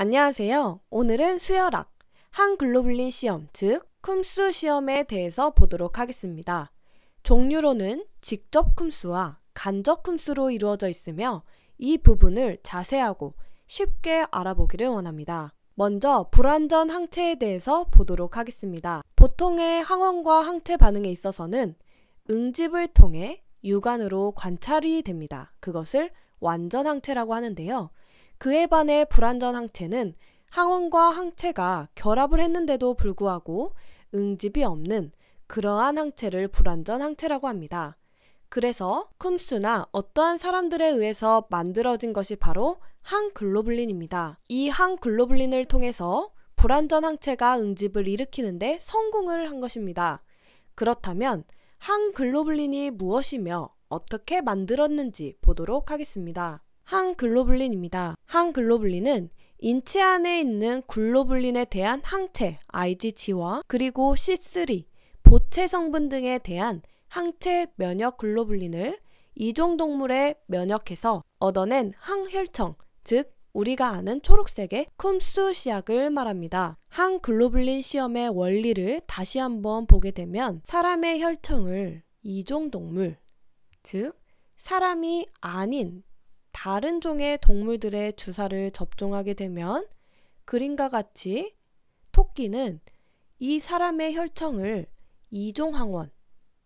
안녕하세요. 오늘은 수혈학항글로블린 시험, 즉 쿰수 시험에 대해서 보도록 하겠습니다. 종류로는 직접 쿰수와 간접 쿰수로 이루어져 있으며 이 부분을 자세하고 쉽게 알아보기를 원합니다. 먼저 불완전 항체에 대해서 보도록 하겠습니다. 보통의 항원과 항체 반응에 있어서는 응집을 통해 육안으로 관찰이 됩니다. 그것을 완전 항체라고 하는데요. 그에 반해 불완전 항체는 항원과 항체가 결합을 했는데도 불구하고 응집이 없는 그러한 항체를 불완전 항체라고 합니다. 그래서 쿰스나 어떠한 사람들에 의해서 만들어진 것이 바로 항글로블린입니다. 이 항글로블린을 통해서 불완전 항체가 응집을 일으키는데 성공을 한 것입니다. 그렇다면 항글로블린이 무엇이며 어떻게 만들었는지 보도록 하겠습니다. 항글로블린입니다항글로블린은 인체 안에 있는 글로블린에 대한 항체 IgG와 그리고 C3, 보체 성분 등에 대한 항체 면역 글로블린을 이종 동물에 면역해서 얻어낸 항혈청, 즉 우리가 아는 초록색의 쿰수 시약을 말합니다. 항글로블린 시험의 원리를 다시 한번 보게 되면 사람의 혈청을 이종 동물, 즉 사람이 아닌 다른 종의 동물들의 주사를 접종하게 되면 그림과 같이 토끼는 이 사람의 혈청을 이종 항원,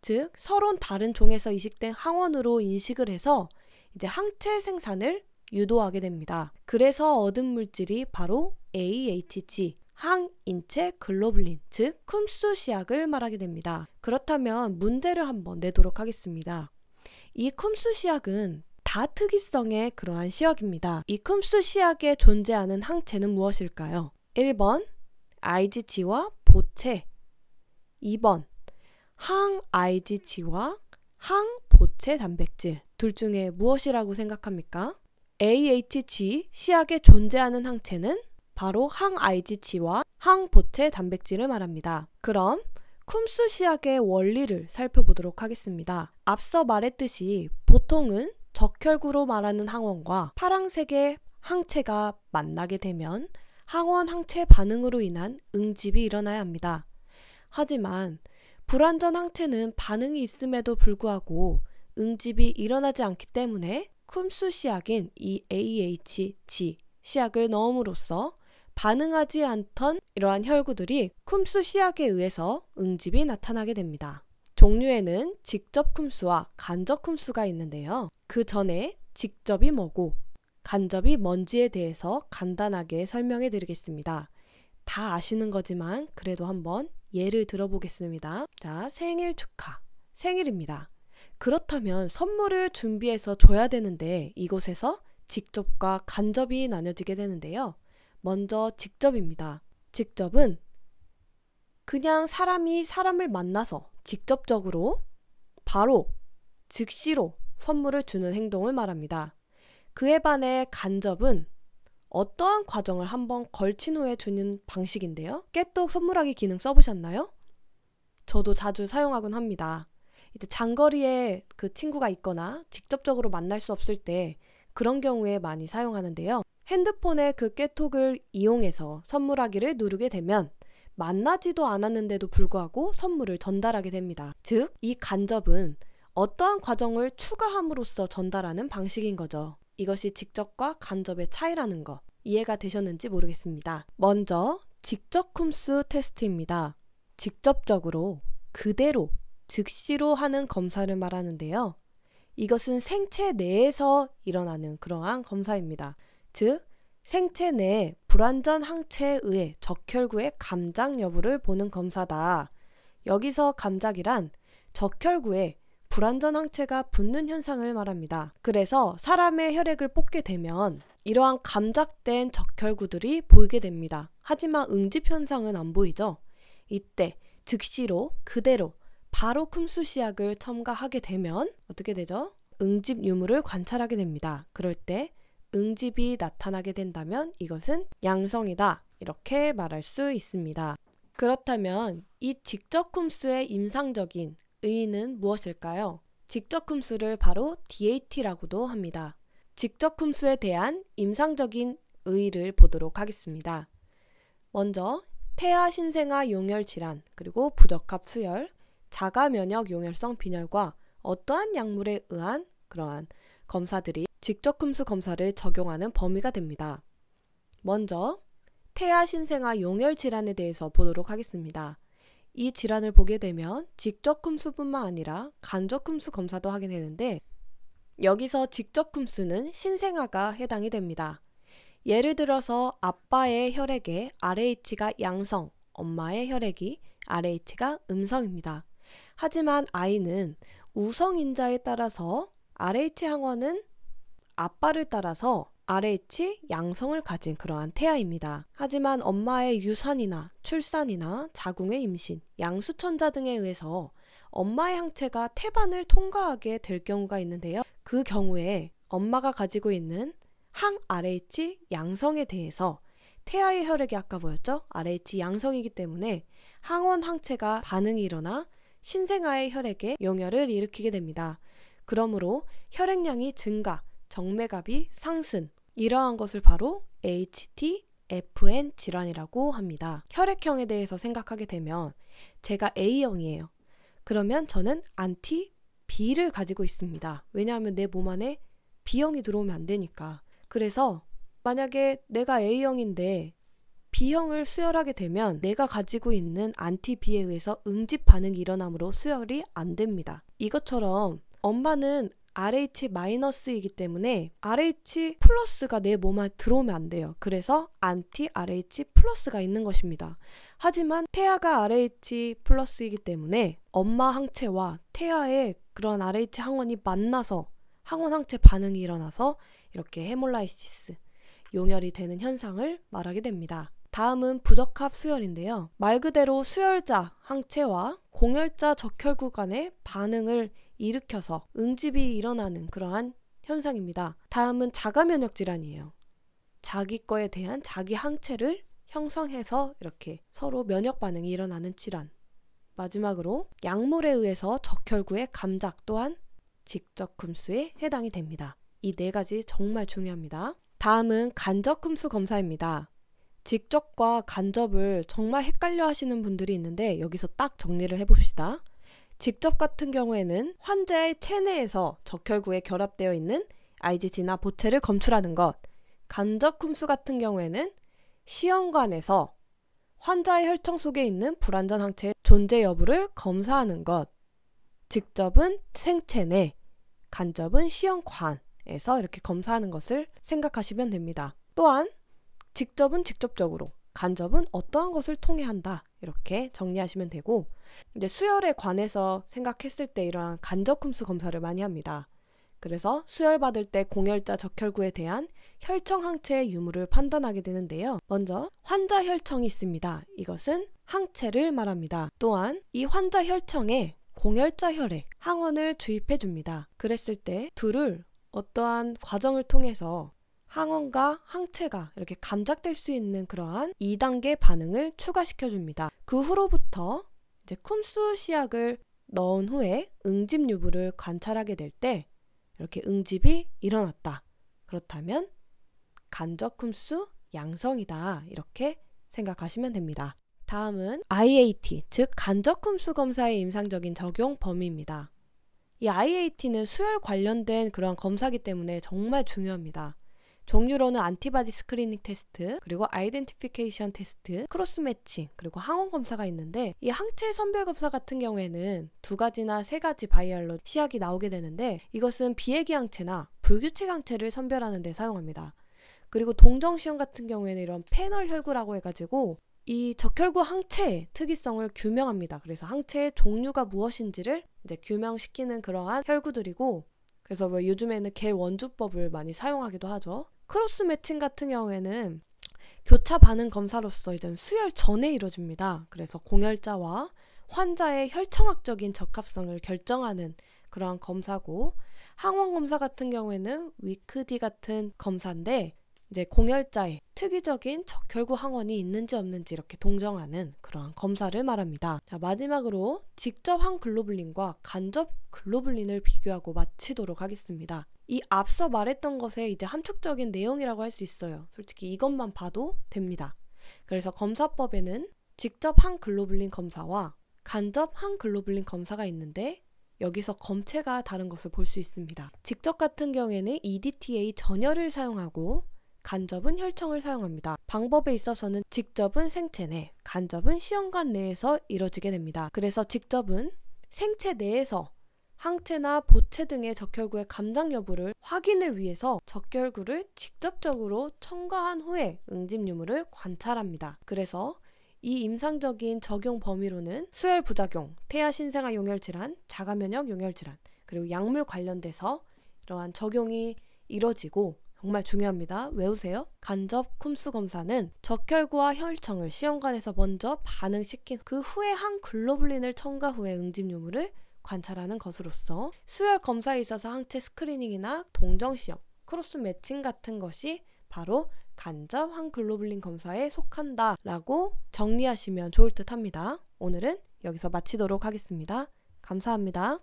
즉 서론 다른 종에서 이식된 항원으로 인식을 해서 이제 항체 생산을 유도하게 됩니다. 그래서 얻은 물질이 바로 AHG, 항인체 글로블린즉 쿰스 시약을 말하게 됩니다. 그렇다면 문제를 한번 내도록 하겠습니다. 이 쿰스 시약은 다 특이성의 그러한 시약입니다. 이 쿰스 시약에 존재하는 항체는 무엇일까요? 1번 IgG와 보체 2번 항IgG와 항보체 단백질 둘 중에 무엇이라고 생각합니까? AHG 시약에 존재하는 항체는 바로 항IgG와 항보체 단백질을 말합니다. 그럼 쿰스 시약의 원리를 살펴보도록 하겠습니다. 앞서 말했듯이 보통은 적혈구로 말하는 항원과 파랑색의 항체가 만나게 되면 항원 항체 반응으로 인한 응집이 일어나야 합니다. 하지만 불완전 항체는 반응이 있음에도 불구하고 응집이 일어나지 않기 때문에 쿰수 시약인 이 AHG 시약을 넣음으로써 반응하지 않던 이러한 혈구들이 쿰수 시약에 의해서 응집이 나타나게 됩니다. 종류에는 직접 쿰수와 간접 쿰수가 있는데요. 그 전에 직접이 뭐고 간접이 뭔지에 대해서 간단하게 설명해 드리겠습니다. 다 아시는 거지만 그래도 한번 예를 들어보겠습니다. 자, 생일 축하. 생일입니다. 그렇다면 선물을 준비해서 줘야 되는데 이곳에서 직접과 간접이 나눠지게 되는데요. 먼저 직접입니다. 직접은 그냥 사람이 사람을 만나서 직접적으로, 바로, 즉시로 선물을 주는 행동을 말합니다. 그에 반해 간접은 어떠한 과정을 한번 걸친 후에 주는 방식인데요. 깨똑 선물하기 기능 써보셨나요? 저도 자주 사용하곤 합니다. 이제 장거리에 그 친구가 있거나 직접적으로 만날 수 없을 때 그런 경우에 많이 사용하는데요. 핸드폰에그 깨톡을 이용해서 선물하기를 누르게 되면 만나지도 않았는데도 불구하고 선물을 전달하게 됩니다. 즉, 이 간접은 어떠한 과정을 추가함으로써 전달하는 방식인 거죠. 이것이 직접과 간접의 차이라는 거 이해가 되셨는지 모르겠습니다. 먼저 직접 쿰스 테스트입니다. 직접적으로 그대로 즉시로 하는 검사를 말하는데요. 이것은 생체 내에서 일어나는 그러한 검사입니다. 즉 생체 내에 불완전 항체에 의해 적혈구의 감작 여부를 보는 검사다. 여기서 감작이란 적혈구에 불완전 항체가 붙는 현상을 말합니다. 그래서 사람의 혈액을 뽑게 되면 이러한 감작된 적혈구들이 보이게 됩니다. 하지만 응집 현상은 안 보이죠. 이때 즉시로 그대로 바로 쿰수시약을 첨가하게 되면 어떻게 되죠? 응집 유무를 관찰하게 됩니다. 그럴 때 응집이 나타나게 된다면 이것은 양성이다. 이렇게 말할 수 있습니다. 그렇다면 이 직접 쿰수의 임상적인 의의는 무엇일까요? 직접 쿰수를 바로 DAT라고도 합니다. 직접 쿰수에 대한 임상적인 의의를 보도록 하겠습니다. 먼저 태아 신생아 용혈 질환, 그리고 부적합 수혈, 자가 면역 용혈성 빈혈과 어떠한 약물에 의한 그러한 검사들이 직접 흠수 검사를 적용하는 범위가 됩니다. 먼저 태아 신생아 용혈 질환에 대해서 보도록 하겠습니다. 이 질환을 보게 되면 직접 흠수뿐만 아니라 간접 흠수 검사도 하게 되는데 여기서 직접 흠수는 신생아가 해당이 됩니다. 예를 들어서 아빠의 혈액에 RH가 양성, 엄마의 혈액이 RH가 음성입니다. 하지만 아이는 우성인자에 따라서 RH 항원은 아빠를 따라서 RH 양성을 가진 그러한 태아입니다. 하지만 엄마의 유산이나 출산이나 자궁의 임신, 양수천자 등에 의해서 엄마의 항체가 태반을 통과하게 될 경우가 있는데요. 그 경우에 엄마가 가지고 있는 항 RH 양성에 대해서 태아의 혈액이 아까 보였죠? RH 양성이기 때문에 항원 항체가 반응이 일어나 신생아의 혈액에 영혈을 일으키게 됩니다. 그러므로 혈액량이 증가, 정맥압이 상승. 이러한 것을 바로 HT FN 질환이라고 합니다. 혈액형에 대해서 생각하게 되면 제가 A형이에요. 그러면 저는 안티 B를 가지고 있습니다. 왜냐하면 내 몸 안에 B형이 들어오면 안 되니까. 그래서 만약에 내가 A형인데 B형을 수혈하게 되면 내가 가지고 있는 안티 B에 의해서 응집 반응이 일어나므로 수혈이 안 됩니다. 이것처럼 엄마는 RH 마이너스이기 때문에 RH 플러스가 내 몸에 들어오면 안 돼요. 그래서 안티 RH 플러스가 있는 것입니다. 하지만 태아가 RH 플러스이기 때문에 엄마 항체와 태아의 그런 RH 항원이 만나서 항원 항체 반응이 일어나서 이렇게 헤몰라이시스 용혈이 되는 현상을 말하게 됩니다. 다음은 부적합 수혈인데요말 그대로 수혈자 항체와 공열자 적혈구 간의 반응을 일으켜서 응집이 일어나는 그러한 현상입니다. 다음은 자가 면역 질환이에요. 자기 거에 대한 자기 항체를 형성해서 이렇게 서로 면역 반응이 일어나는 질환. 마지막으로 약물에 의해서 적혈구의 감작 또한 직접 금수에 해당이 됩니다. 이 네 가지 정말 중요합니다. 다음은 간적 금수 검사입니다. 직접과 간접을 정말 헷갈려 하시는 분들이 있는데 여기서 딱 정리를 해봅시다. 직접 같은 경우에는 환자의 체내에서 적혈구에 결합되어 있는 IgG나 보체를 검출하는 것. 간접 쿰수 같은 경우에는 시험관에서 환자의 혈청 속에 있는 불완전 항체의 존재 여부를 검사하는 것. 직접은 생체내, 간접은 시험관에서 이렇게 검사하는 것을 생각하시면 됩니다. 또한 직접은 직접적으로, 간접은 어떠한 것을 통해 한다. 이렇게 정리하시면 되고, 이제 수혈에 관해서 생각했을 때 이러한 간접흠수 검사를 많이 합니다. 그래서 수혈받을 때 공혈자 적혈구에 대한 혈청 항체의 유무를 판단하게 되는데요. 먼저 환자 혈청이 있습니다. 이것은 항체를 말합니다. 또한 이 환자 혈청에 공혈자 혈액, 항원을 주입해 줍니다. 그랬을 때 둘을 어떠한 과정을 통해서 항원과 항체가 이렇게 감작될 수 있는 그러한 2단계 반응을 추가시켜 줍니다. 그 후로부터 이제 쿰수 시약을 넣은 후에 응집 유부를 관찰하게 될 때 이렇게 응집이 일어났다. 그렇다면 간접 쿰수 양성이다. 이렇게 생각하시면 됩니다. 다음은 IAT, 즉 간접 쿰수 검사의 임상적인 적용 범위입니다. 이 IAT는 수혈 관련된 그런 검사기 때문에 정말 중요합니다. 종류로는 안티바디 스크리닝 테스트, 그리고 아이덴티피케이션 테스트, 크로스 매칭, 그리고 항원 검사가 있는데 이 항체 선별 검사 같은 경우에는 두 가지나 세 가지 바이알로 시약이 나오게 되는데 이것은 비핵이 항체나 불규칙 항체를 선별하는 데 사용합니다. 그리고 동정 시험 같은 경우에는 이런 패널 혈구라고 해가지고 이 적혈구 항체의 특이성을 규명합니다. 그래서 항체의 종류가 무엇인지를 이제 규명시키는 그러한 혈구들이고 그래서 뭐 요즘에는 개 원주법을 많이 사용하기도 하죠. 크로스 매칭 같은 경우에는 교차 반응 검사로서 이제 수혈 전에 이루어집니다. 그래서 공혈자와 환자의 혈청학적인 적합성을 결정하는 그러한 검사고 항원 검사 같은 경우에는 위크디 같은 검사인데 이제 공열자의 특이적인 적혈구 항원이 있는지 없는지 이렇게 동정하는 그러한 검사를 말합니다. 자, 마지막으로 직접 항글로블린과 간접 글로블린을 비교하고 마치도록 하겠습니다. 이 앞서 말했던 것에 이제 함축적인 내용이라고 할 수 있어요. 솔직히 이것만 봐도 됩니다. 그래서 검사법에는 직접 항글로블린 검사와 간접 항글로블린 검사가 있는데 여기서 검체가 다른 것을 볼 수 있습니다. 직접 같은 경우에는 EDTA 전열을 사용하고 간접은 혈청을 사용합니다. 방법에 있어서는 직접은 생체 내, 간접은 시험관 내에서 이루어지게 됩니다. 그래서 직접은 생체 내에서 항체나 보체 등의 적혈구의 감작 여부를 확인을 위해서 적혈구를 직접적으로 첨가한 후에 응집 유무를 관찰합니다. 그래서 이 임상적인 적용 범위로는 수혈 부작용, 태아 신생아 용혈 질환, 자가 면역 용혈 질환, 그리고 약물 관련돼서 이러한 적용이 이뤄지고 정말 중요합니다. 외우세요. 간접 쿰스 검사는 적혈구와 혈청을 시험관에서 먼저 반응시킨 그 후에 항글로블린을 첨가 후에 응집 유무를 관찰하는 것으로서 수혈 검사에 있어서 항체 스크리닝이나 동정 시험, 크로스 매칭 같은 것이 바로 간접 항글로블린 검사에 속한다라고 정리하시면 좋을 듯합니다. 오늘은 여기서 마치도록 하겠습니다. 감사합니다.